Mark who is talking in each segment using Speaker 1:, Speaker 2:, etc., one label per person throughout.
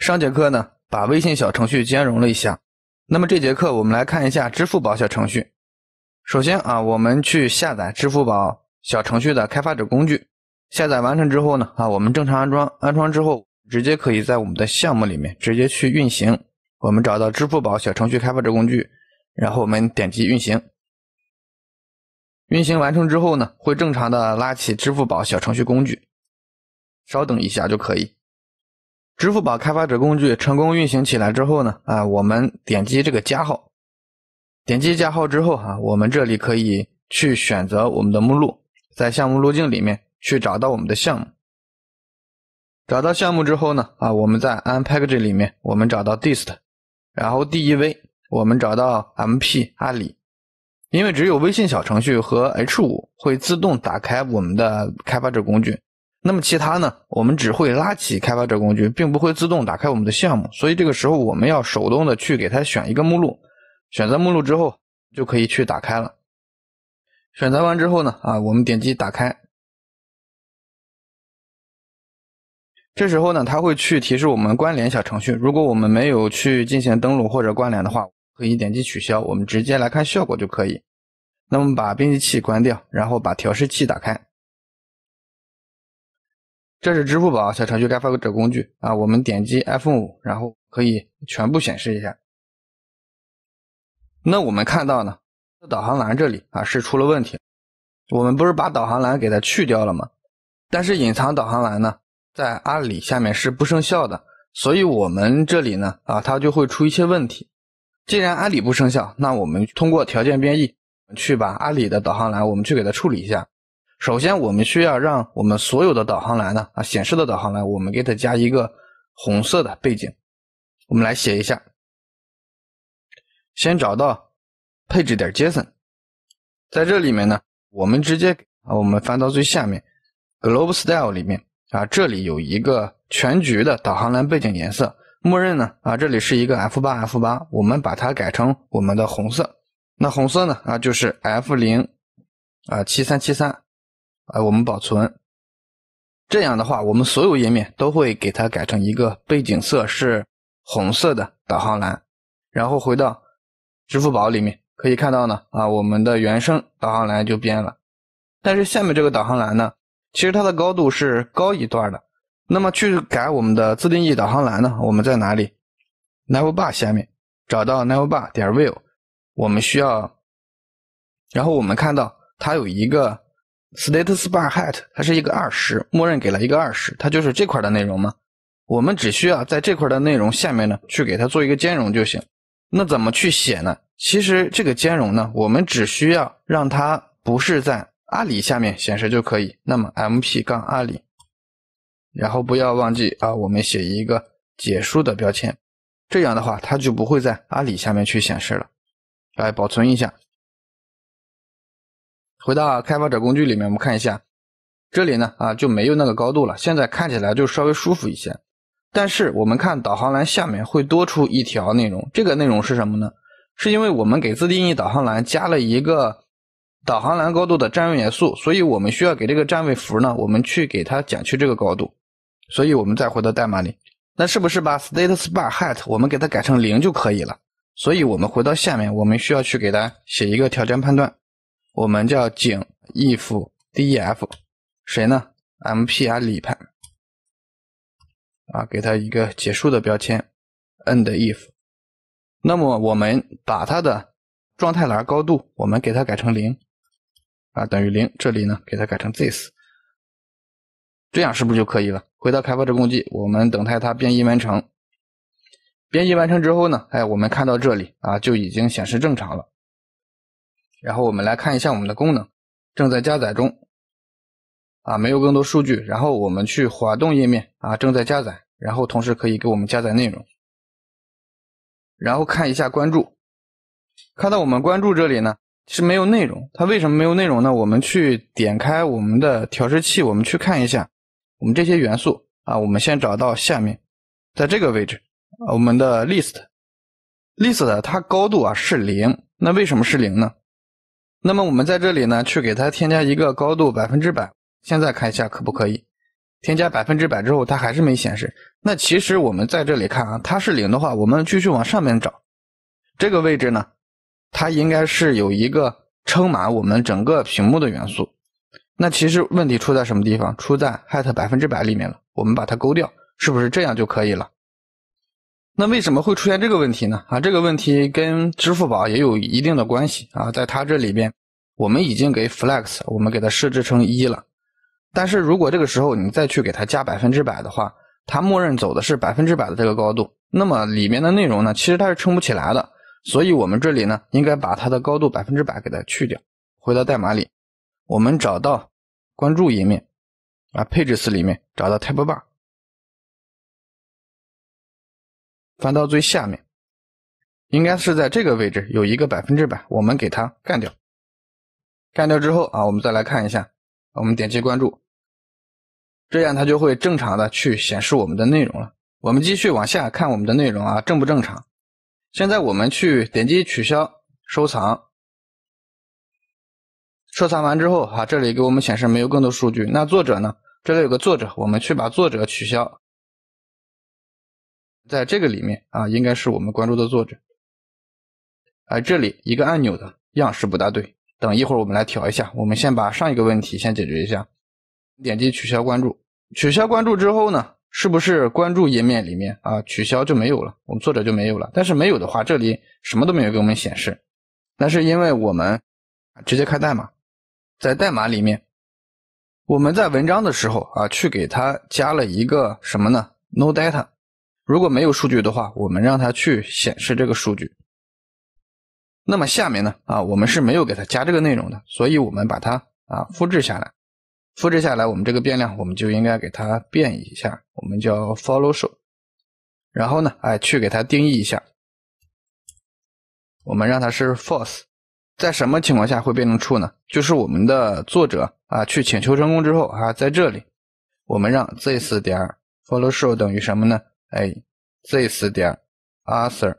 Speaker 1: 上节课呢，把微信小程序兼容了一下，那么这节课我们来看一下支付宝小程序。首先啊，我们去下载支付宝小程序的开发者工具，下载完成之后呢，啊，我们正常安装，安装之后直接可以在我们的项目里面直接去运行。我们找到支付宝小程序开发者工具，然后我们点击运行，运行完成之后呢，会正常的拉起支付宝小程序工具，稍等一下就可以。支付宝开发者工具成功运行起来之后呢，啊，我们点击这个加号，点击加号之后哈，我们这里可以去选择我们的目录，在项目路径里面去找到我们的项目，找到项目之后呢，啊，我们在 n p a c h e 里面我们找到 dist，然后 DEV 我们找到 mp 阿里，因为只有微信小程序和 H 五会自动打开我们的开发者工具。那么其他呢？我们只会拉起开发者工具，并不会自动打开我们的项目，所以这个时候我们要手动的去给它选一个目录，选择目录之后就可以去打开了。选择完之后呢，啊，我们点击打开，这时候呢，它会去提示我们关联小程序。如果我们没有去进行登录或者关联的话，可以点击取消，我们直接来看效果就可以。那么把编辑器关掉，然后把调试器打开。这是支付宝小程序开发者工具啊，我们点击 iPhone 五，然后可以全部显示一下。那我们看到呢，导航栏这里啊是出了问题。我们不是把导航栏给它去掉了吗？但是隐藏导航栏呢，在阿里下面是不生效的，所以我们这里呢啊它就会出一些问题。既然阿里不生效，那我们通过条件变异去把阿里的导航栏，我们去给它处理一下。首先，我们需要让我们所有的导航栏呢啊显示的导航栏，我们给它加一个红色的背景。我们来写一下，先找到配置点 JSON，在这里面呢，我们直接啊我们翻到最下面，Global Style 里面啊这里有一个全局的导航栏背景颜色，默认呢啊这里是一个 F 八 F 八，我们把它改成我们的红色。那红色呢啊就是 F 零啊七三七三。哎，我们保存。这样的话，我们所有页面都会给它改成一个背景色是红色的导航栏。然后回到支付宝里面，可以看到呢，啊，我们的原生导航栏就变了。但是下面这个导航栏呢，其实它的高度是高一段的。那么去改我们的自定义导航栏呢？我们在哪里？NavBar 下面找到 NavBar 点 View，我们需要。然后我们看到它有一个。state spar height 它是一个二十，默认给了一个二十，它就是这块的内容吗？我们只需要在这块的内容下面呢，去给它做一个兼容就行。那怎么去写呢？其实这个兼容呢，我们只需要让它不是在阿里下面显示就可以。那么 mp 杠阿里，然后不要忘记啊，我们写一个解书的标签，这样的话它就不会在阿里下面去显示了。来保存一下。回到开发者工具里面，我们看一下，这里呢啊就没有那个高度了。现在看起来就稍微舒服一些。但是我们看导航栏下面会多出一条内容，这个内容是什么呢？是因为我们给自定义导航栏加了一个导航栏高度的占位元素，所以我们需要给这个占位符呢，我们去给它减去这个高度。所以我们再回到代码里，那是不是把 state bar height 我们给它改成零就可以了？所以我们回到下面，我们需要去给它写一个条件判断。我们叫井 if def 谁呢？mp i 里盘啊，给它一个结束的标签 end if。那么我们把它的状态栏高度，我们给它改成零啊，等于零。这里呢，给它改成 this，这样是不是就可以了？回到开发者工具，我们等待它编译完成。编译完成之后呢，哎，我们看到这里啊，就已经显示正常了。然后我们来看一下我们的功能，正在加载中，啊，没有更多数据。然后我们去滑动页面啊，正在加载，然后同时可以给我们加载内容。然后看一下关注，看到我们关注这里呢是没有内容，它为什么没有内容呢？我们去点开我们的调试器，我们去看一下我们这些元素啊，我们先找到下面，在这个位置，我们的 list，list 它高度啊是零，那为什么是零呢？那么我们在这里呢，去给它添加一个高度百分之百。现在看一下可不可以，添加百分之百之后，它还是没显示。那其实我们在这里看啊，它是零的话，我们继续往上面找，这个位置呢，它应该是有一个撑满我们整个屏幕的元素。那其实问题出在什么地方？出在 height 百分之百里面了。我们把它勾掉，是不是这样就可以了？那为什么会出现这个问题呢？啊，这个问题跟支付宝也有一定的关系啊，在它这里边，我们已经给 flex 我们给它设置成一了，但是如果这个时候你再去给它加百分之百的话，它默认走的是百分之百的这个高度，那么里面的内容呢，其实它是撑不起来的，所以我们这里呢，应该把它的高度百分之百给它去掉。回到代码里，我们找到关注页面啊，配置词里面找到 table bar。翻到最下面，应该是在这个位置有一个百分之百，我们给它干掉。干掉之后啊，我们再来看一下，我们点击关注，这样它就会正常的去显示我们的内容了。我们继续往下看我们的内容啊，正不正常？现在我们去点击取消收藏。收藏完之后啊，这里给我们显示没有更多数据。那作者呢？这里有个作者，我们去把作者取消。在这个里面啊，应该是我们关注的作者，而这里一个按钮的样式不大对，等一会儿我们来调一下。我们先把上一个问题先解决一下，点击取消关注。取消关注之后呢，是不是关注页面里面啊取消就没有了，我们作者就没有了。但是没有的话，这里什么都没有给我们显示，那是因为我们直接看代码，在代码里面，我们在文章的时候啊，去给它加了一个什么呢？No data。如果没有数据的话，我们让它去显示这个数据。那么下面呢？啊，我们是没有给它加这个内容的，所以我们把它啊复制下来。复制下来，我们这个变量我们就应该给它变一下，我们叫 follow show。然后呢，哎，去给它定义一下，我们让它是 false。在什么情况下会变成 true 呢？就是我们的作者啊去请求成功之后啊，在这里，我们让 this 点 follow show 等于什么呢？a this 点 a n t h e r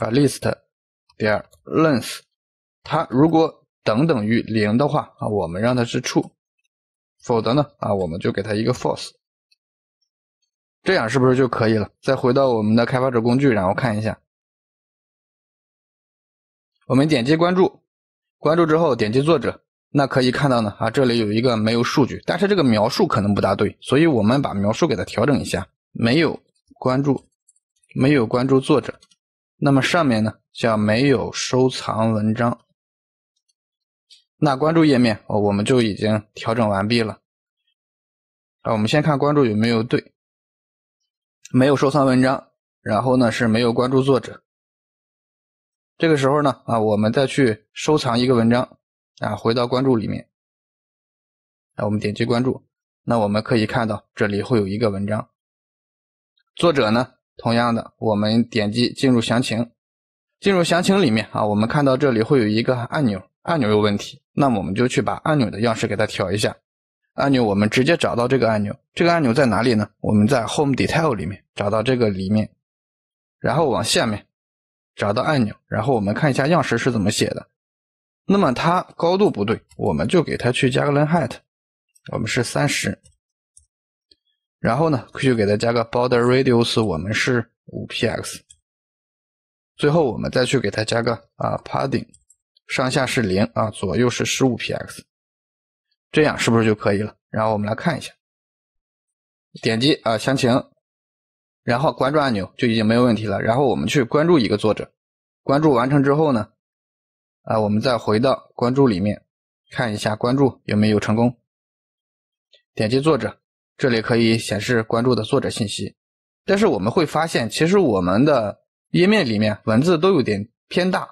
Speaker 1: 啊 list 点 length，它如果等等于零的话啊，我们让它是 true，否则呢啊，我们就给它一个 false，这样是不是就可以了？再回到我们的开发者工具，然后看一下，我们点击关注，关注之后点击作者，那可以看到呢啊，这里有一个没有数据，但是这个描述可能不大对，所以我们把描述给它调整一下，没有。关注没有关注作者，那么上面呢叫没有收藏文章。那关注页面哦，我们就已经调整完毕了。啊，我们先看关注有没有对，没有收藏文章，然后呢是没有关注作者。这个时候呢啊，我们再去收藏一个文章，啊，回到关注里面。来，我们点击关注，那我们可以看到这里会有一个文章。作者呢？同样的，我们点击进入详情，进入详情里面啊，我们看到这里会有一个按钮，按钮有问题，那么我们就去把按钮的样式给它调一下。按钮我们直接找到这个按钮，这个按钮在哪里呢？我们在 Home Detail 里面找到这个里面，然后往下面找到按钮，然后我们看一下样式是怎么写的。那么它高度不对，我们就给它去加个 line height，我们是三十。然后呢，去给它加个 border radius，我们是五 px。最后我们再去给它加个啊 padding，上下是零啊，左右是十五 px，这样是不是就可以了？然后我们来看一下，点击啊详情，然后关注按钮就已经没有问题了。然后我们去关注一个作者，关注完成之后呢，啊我们再回到关注里面看一下关注有没有成功。点击作者。这里可以显示关注的作者信息，但是我们会发现，其实我们的页面里面文字都有点偏大。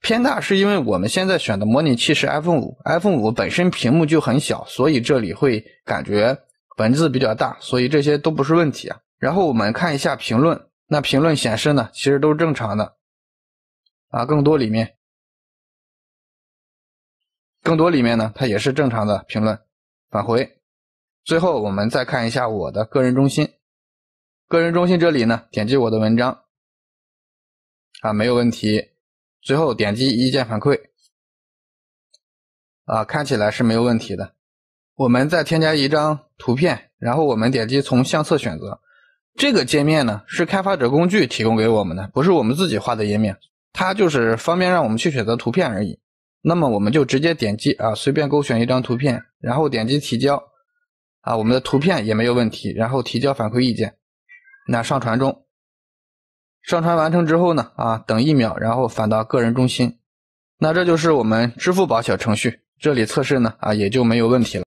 Speaker 1: 偏大是因为我们现在选的模拟器是 iPhone 五，iPhone 五本身屏幕就很小，所以这里会感觉文字比较大。所以这些都不是问题啊。然后我们看一下评论，那评论显示呢，其实都是正常的。啊，更多里面，更多里面呢，它也是正常的评论。返回。最后，我们再看一下我的个人中心。个人中心这里呢，点击我的文章，啊，没有问题。最后点击意见反馈，啊，看起来是没有问题的。我们再添加一张图片，然后我们点击从相册选择。这个界面呢，是开发者工具提供给我们的，不是我们自己画的页面，它就是方便让我们去选择图片而已。那么我们就直接点击啊，随便勾选一张图片，然后点击提交。啊，我们的图片也没有问题，然后提交反馈意见。那上传中，上传完成之后呢？啊，等一秒，然后返到个人中心。那这就是我们支付宝小程序这里测试呢，啊，也就没有问题了。